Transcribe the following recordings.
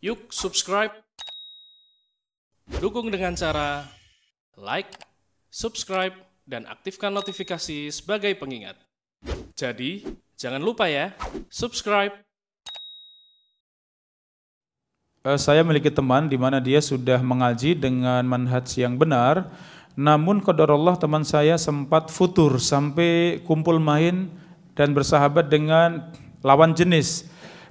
Yuk subscribe. Dukung dengan cara like, subscribe, dan aktifkan notifikasi sebagai pengingat. Jadi, jangan lupa ya, subscribe. Eh, saya memiliki teman di mana dia sudah mengaji dengan manhaj yang benar, namun allah teman saya sempat futur sampai kumpul main dan bersahabat dengan lawan jenis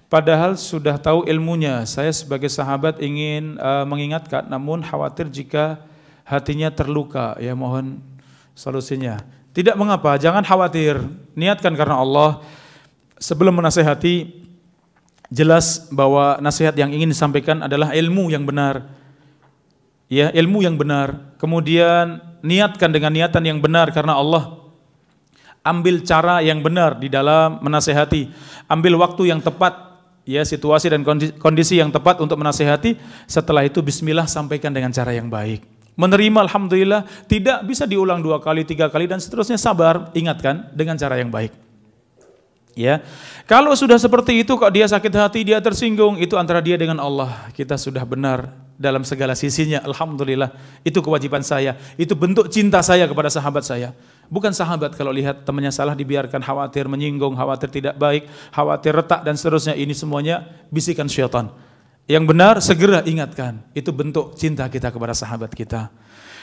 Padahal sudah tahu ilmunya. Saya sebagai sahabat ingin uh, mengingatkan, namun khawatir jika hatinya terluka. Ya mohon solusinya. Tidak mengapa, jangan khawatir. Niatkan karena Allah. Sebelum menasehati, jelas bahwa nasihat yang ingin disampaikan adalah ilmu yang benar. Ya, ilmu yang benar. Kemudian niatkan dengan niatan yang benar karena Allah ambil cara yang benar di dalam menasehati, ambil waktu yang tepat ya situasi dan kondisi yang tepat untuk menasehati. Setelah itu bismillah sampaikan dengan cara yang baik. Menerima alhamdulillah tidak bisa diulang dua kali, tiga kali dan seterusnya sabar ingatkan dengan cara yang baik. Ya. Kalau sudah seperti itu kok dia sakit hati, dia tersinggung, itu antara dia dengan Allah. Kita sudah benar dalam segala sisinya. Alhamdulillah, itu kewajiban saya. Itu bentuk cinta saya kepada sahabat saya. Bukan sahabat kalau lihat temannya salah dibiarkan khawatir menyinggung, khawatir tidak baik, khawatir retak dan seterusnya. Ini semuanya bisikan syaitan. Yang benar segera ingatkan. Itu bentuk cinta kita kepada sahabat kita.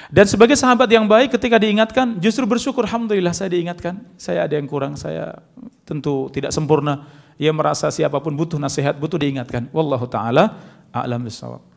Dan sebagai sahabat yang baik ketika diingatkan justru bersyukur alhamdulillah saya diingatkan. Saya ada yang kurang, saya tentu tidak sempurna. Ia merasa siapapun butuh nasihat, butuh diingatkan. Wallahu taala a'lam bisawab.